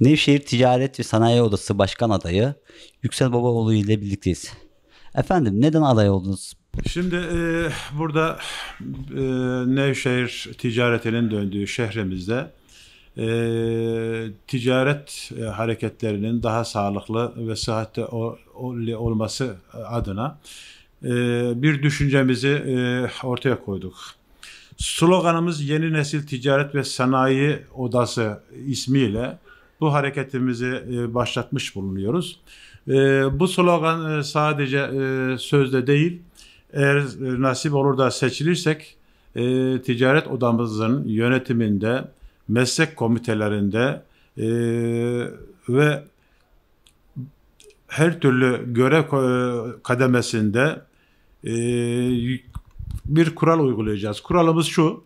Nevşehir Ticaret ve Sanayi Odası Başkan Adayı Yüksel Babaoğlu ile birlikteyiz. Efendim neden aday oldunuz? Şimdi e, burada e, Nevşehir ticaretinin döndüğü şehrimizde e, ticaret e, hareketlerinin daha sağlıklı ve sıhhatli o, o, olması adına e, bir düşüncemizi e, ortaya koyduk. Sloganımız Yeni Nesil Ticaret ve Sanayi Odası ismiyle bu hareketimizi e, başlatmış bulunuyoruz. E, bu slogan e, sadece sözde değil, eğer nasip olur da seçilirsek ticaret odamızın yönetiminde, meslek komitelerinde ve her türlü görev kademesinde bir kural uygulayacağız. Kuralımız şu,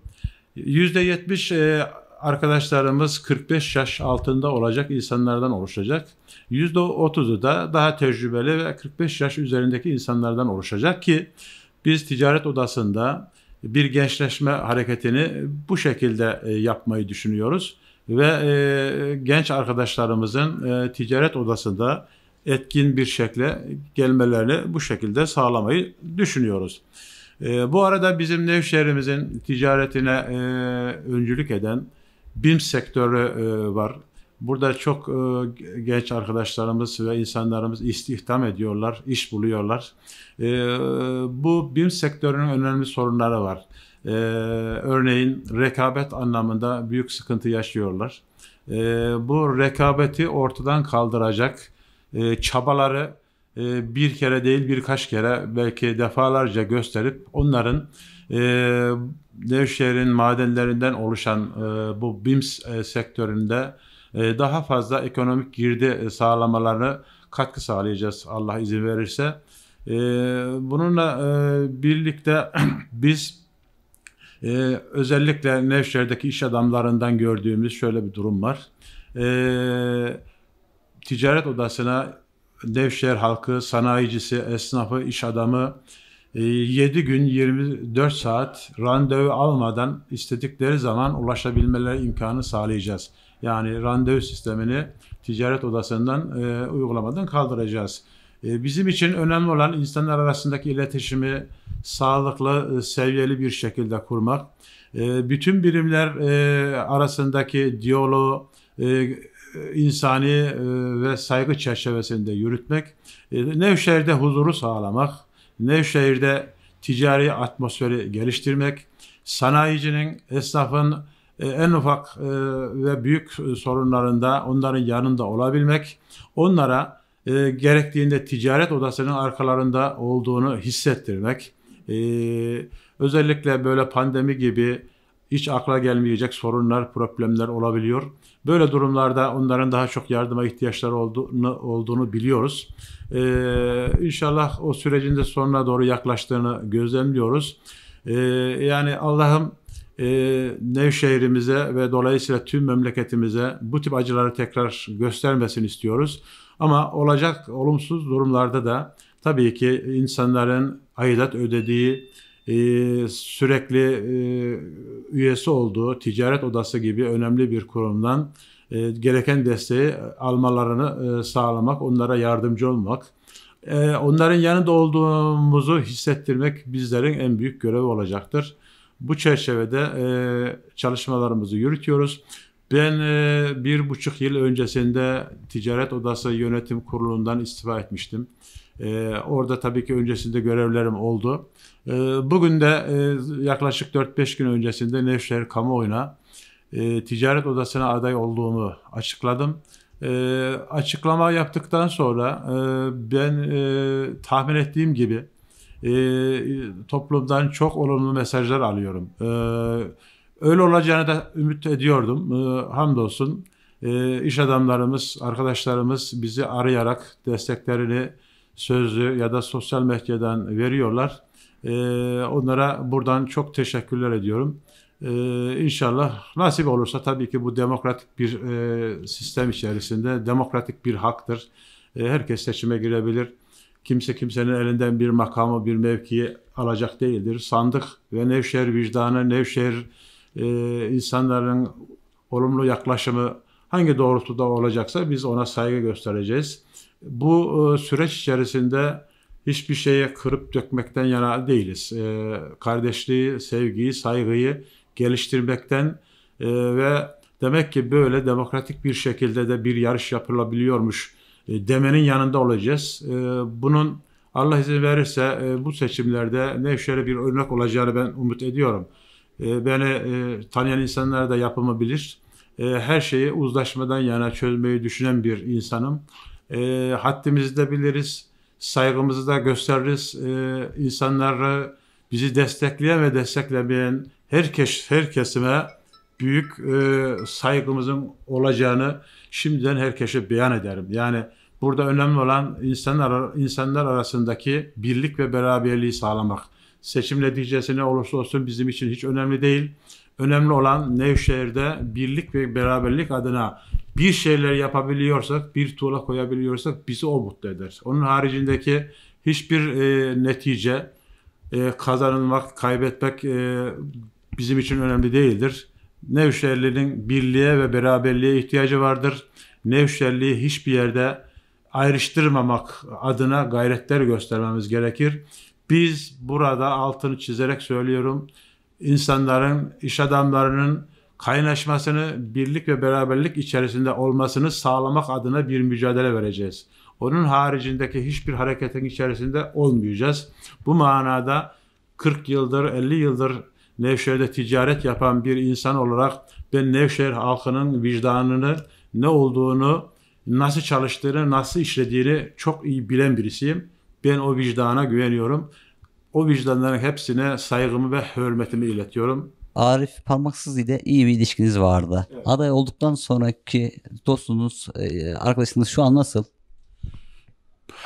%70 e, arkadaşlarımız 45 yaş altında olacak insanlardan oluşacak. %30'u da daha tecrübeli ve 45 yaş üzerindeki insanlardan oluşacak ki biz ticaret odasında bir gençleşme hareketini bu şekilde e, yapmayı düşünüyoruz ve e, genç arkadaşlarımızın e, ticaret odasında etkin bir şekle gelmelerini bu şekilde sağlamayı düşünüyoruz. E, bu arada bizim Nevşehir'imizin ticaretine e, öncülük eden BİM sektörü e, var. Burada çok e, genç arkadaşlarımız ve insanlarımız istihdam ediyorlar, iş buluyorlar. E, bu BİM sektörünün önemli sorunları var. E, örneğin rekabet anlamında büyük sıkıntı yaşıyorlar. E, bu rekabeti ortadan kaldıracak e, çabaları ee, bir kere değil birkaç kere belki defalarca gösterip onların e, Nevşehir'in madenlerinden oluşan e, bu BIMS e, sektöründe daha fazla ekonomik girdi sağlamalarını katkı sağlayacağız Allah izin verirse. Bununla birlikte biz özellikle Nevşehir'deki iş adamlarından gördüğümüz şöyle bir durum var. Ticaret odasına Devşehir halkı, sanayicisi, esnafı, iş adamı 7 e, gün 24 saat randevu almadan istedikleri zaman ulaşabilmeleri imkanı sağlayacağız. Yani randevu sistemini ticaret odasından e, uygulamadan kaldıracağız. E, bizim için önemli olan insanlar arasındaki iletişimi sağlıklı, e, seviyeli bir şekilde kurmak. E, bütün birimler e, arasındaki diyaloğu, e, insani e, ve saygı çerçevesinde yürütmek, e, Nevşehir'de huzuru sağlamak, Nevşehir'de ticari atmosferi geliştirmek, sanayicinin, esnafın e, en ufak ve büyük sorunlarında onların yanında olabilmek, onlara gerektiğinde ticaret odasının arkalarında olduğunu hissettirmek, özellikle böyle pandemi gibi hiç akla gelmeyecek sorunlar, problemler olabiliyor. Böyle durumlarda onların daha çok yardıma ihtiyaçları olduğunu, olduğunu biliyoruz. Ee, inşallah o sürecin de sonuna doğru yaklaştığını gözlemliyoruz. Ee, yani Allah'ım e, Nevşehir'imize ve dolayısıyla tüm memleketimize bu tip acıları tekrar göstermesini istiyoruz. Ama olacak olumsuz durumlarda da tabii ki insanların aidat ödediği, e, sürekli e, üyesi olduğu ticaret odası gibi önemli bir kurumdan e, gereken desteği almalarını e, sağlamak, onlara yardımcı olmak, e, onların yanında olduğumuzu hissettirmek bizlerin en büyük görevi olacaktır. Bu çerçevede e, çalışmalarımızı yürütüyoruz. Ben e, bir buçuk yıl öncesinde Ticaret Odası Yönetim Kurulu'ndan istifa etmiştim. E, orada tabii ki öncesinde görevlerim oldu. Ee, bugün de e, yaklaşık 4-5 gün öncesinde Nevşehir kamuoyuna e, ticaret odasına aday olduğumu açıkladım. E, açıklama yaptıktan sonra ben tahmin ettiğim gibi toplumdan çok olumlu mesajlar alıyorum. Öyle olacağını da ümit ediyordum. Hamdolsun iş adamlarımız, arkadaşlarımız bizi arayarak desteklerini sözlü ya da sosyal medyadan veriyorlar. E, onlara buradan çok teşekkürler ediyorum. Ee, inşallah nasip olursa tabii ki bu demokratik bir e, sistem içerisinde demokratik bir haktır. E, herkes seçime girebilir. Kimse kimsenin elinden bir makamı, bir mevkiyi alacak değildir. Sandık ve Nevşehir vicdanı, Nevşehir e, insanların olumlu yaklaşımı hangi doğrultuda olacaksa biz ona saygı göstereceğiz. Bu e, süreç içerisinde hiçbir şeye kırıp dökmekten yana değiliz. E, kardeşliği, sevgiyi, saygıyı geliştirmekten e, ve demek ki böyle demokratik bir şekilde de bir yarış yapılabiliyormuş e, demenin yanında olacağız. E, bunun Allah izin verirse e, bu seçimlerde Nevşehir'e bir örnek olacağını ben umut ediyorum. E, beni e, tanıyan insanlar da yapımı bilir. E, her şeyi uzlaşmadan yana çözmeyi düşünen bir insanım. E, haddimizi de biliriz saygımızı da gösteririz. Ee, insanları bizi destekleyen ve desteklemeyen herkes her kesime büyük e, saygımızın olacağını şimdiden herkese beyan ederim. Yani burada önemli olan insanlar insanlar arasındaki birlik ve beraberliği sağlamak. Seçim neticesi ne olursa olsun bizim için hiç önemli değil. Önemli olan Nevşehir'de birlik ve beraberlik adına bir şeyler yapabiliyorsak, bir tuğla koyabiliyorsak bizi o mutlu eder. Onun haricindeki hiçbir e, netice, e, kazanılmak, kaybetmek e, bizim için önemli değildir. Nevşehirli'nin birliğe ve beraberliğe ihtiyacı vardır. Nevşehirli'yi hiçbir yerde ayrıştırmamak adına gayretler göstermemiz gerekir. Biz burada altını çizerek söylüyorum. insanların, iş adamlarının kaynaşmasını, birlik ve beraberlik içerisinde olmasını sağlamak adına bir mücadele vereceğiz. Onun haricindeki hiçbir hareketin içerisinde olmayacağız. Bu manada 40 yıldır, 50 yıldır Nevşehir'de ticaret yapan bir insan olarak ben Nevşehir halkının vicdanını, ne olduğunu, nasıl çalıştığını, nasıl işlediğini çok iyi bilen birisiyim. Ben o vicdana güveniyorum. O vicdanların hepsine saygımı ve hürmetimi iletiyorum. Arif Parmaksız ile iyi bir ilişkiniz vardı. Evet. Aday olduktan sonraki dostunuz, e, arkadaşınız şu an nasıl?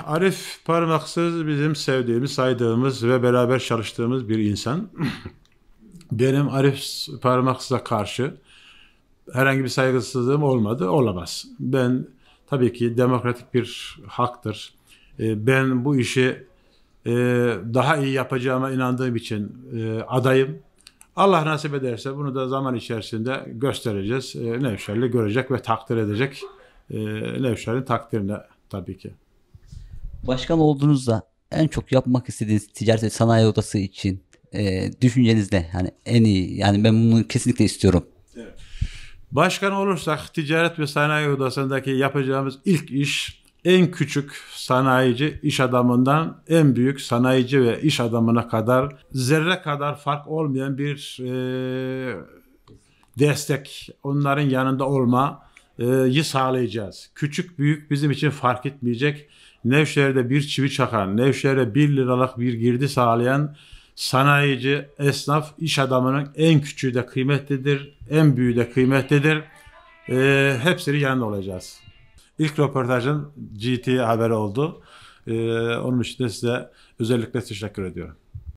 Arif Parmaksız bizim sevdiğimiz, saydığımız ve beraber çalıştığımız bir insan. Benim Arif Parmaksız'a karşı herhangi bir saygısızlığım olmadı, olamaz. Ben tabii ki demokratik bir haktır. E, ben bu işi e, daha iyi yapacağıma inandığım için e, adayım. Allah nasip ederse bunu da zaman içerisinde göstereceğiz. Nevşerli görecek ve takdir edecek. Nevşer'in takdirine tabii ki. Başkan olduğunuzda en çok yapmak istediğiniz ticaret ve sanayi odası için e, düşüncenizde hani en iyi yani ben bunu kesinlikle istiyorum. Başkan olursak ticaret ve sanayi odasındaki yapacağımız ilk iş en küçük sanayici iş adamından en büyük sanayici ve iş adamına kadar zerre kadar fark olmayan bir e, destek, onların yanında olmayı e, sağlayacağız. Küçük büyük bizim için fark etmeyecek. Nevşehir'de bir çivi çakan, Nevşehir'e bir liralık bir girdi sağlayan sanayici, esnaf, iş adamının en küçüğü de kıymetlidir, en büyüğü de kıymetlidir. E, hepsinin yanında olacağız. İlk röportajın GT haberi oldu. Ee, onun için de size özellikle teşekkür ediyorum.